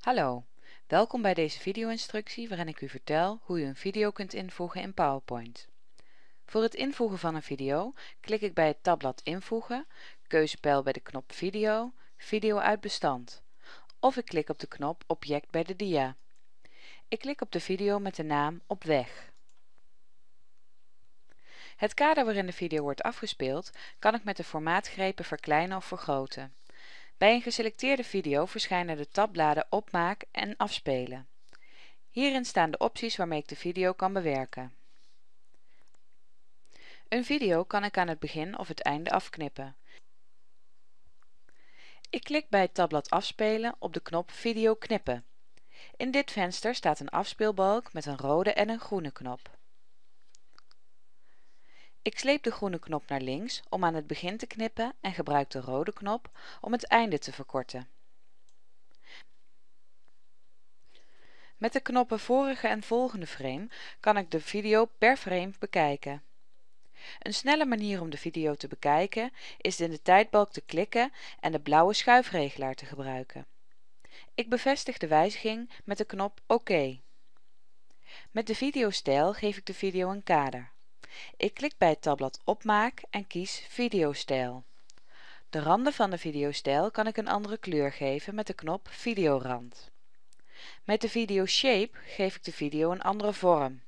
Hallo, welkom bij deze video-instructie waarin ik u vertel hoe u een video kunt invoegen in PowerPoint. Voor het invoegen van een video klik ik bij het tabblad Invoegen, keuzepijl bij de knop Video, Video uit bestand. Of ik klik op de knop Object bij de dia. Ik klik op de video met de naam Op weg. Het kader waarin de video wordt afgespeeld kan ik met de formaatgrepen verkleinen of vergroten. Bij een geselecteerde video verschijnen de tabbladen Opmaak en Afspelen. Hierin staan de opties waarmee ik de video kan bewerken. Een video kan ik aan het begin of het einde afknippen. Ik klik bij het tabblad Afspelen op de knop Video knippen. In dit venster staat een afspeelbalk met een rode en een groene knop. Ik sleep de groene knop naar links om aan het begin te knippen en gebruik de rode knop om het einde te verkorten. Met de knoppen vorige en volgende frame kan ik de video per frame bekijken. Een snelle manier om de video te bekijken is in de tijdbalk te klikken en de blauwe schuifregelaar te gebruiken. Ik bevestig de wijziging met de knop OK. Met de videostijl geef ik de video een kader ik klik bij het tabblad opmaak en kies videostijl de randen van de videostijl kan ik een andere kleur geven met de knop videorand met de video shape geef ik de video een andere vorm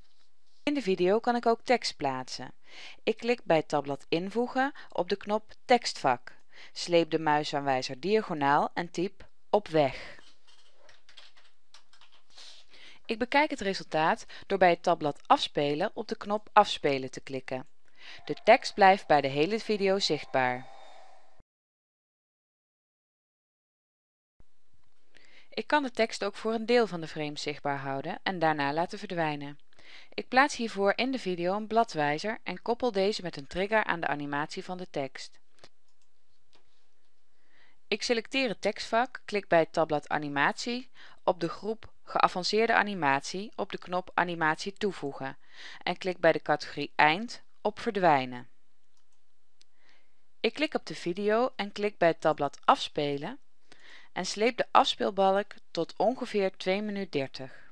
in de video kan ik ook tekst plaatsen ik klik bij het tabblad invoegen op de knop tekstvak sleep de muisaanwijzer diagonaal en typ op weg ik bekijk het resultaat door bij het tabblad Afspelen op de knop Afspelen te klikken. De tekst blijft bij de hele video zichtbaar. Ik kan de tekst ook voor een deel van de frame zichtbaar houden en daarna laten verdwijnen. Ik plaats hiervoor in de video een bladwijzer en koppel deze met een trigger aan de animatie van de tekst. Ik selecteer het tekstvak, klik bij het tabblad Animatie op de groep geavanceerde animatie op de knop Animatie toevoegen en klik bij de categorie Eind op Verdwijnen. Ik klik op de video en klik bij het tabblad Afspelen en sleep de afspeelbalk tot ongeveer 2 minuut 30.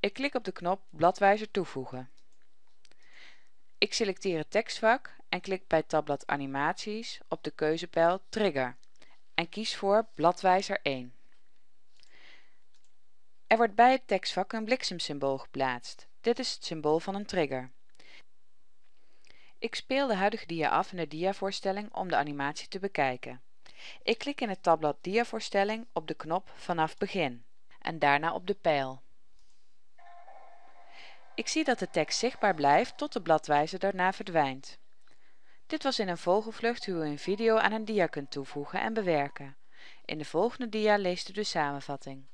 Ik klik op de knop Bladwijzer toevoegen. Ik selecteer het tekstvak en klik bij het tabblad Animaties op de keuzepijl Trigger en kies voor bladwijzer 1. Er wordt bij het tekstvak een bliksemsymbool geplaatst. Dit is het symbool van een trigger. Ik speel de huidige dia af in de diavoorstelling om de animatie te bekijken. Ik klik in het tabblad diavoorstelling op de knop vanaf begin en daarna op de pijl. Ik zie dat de tekst zichtbaar blijft tot de bladwijzer daarna verdwijnt. Dit was in een vogelvlucht hoe u een video aan een dia kunt toevoegen en bewerken. In de volgende dia leest u de samenvatting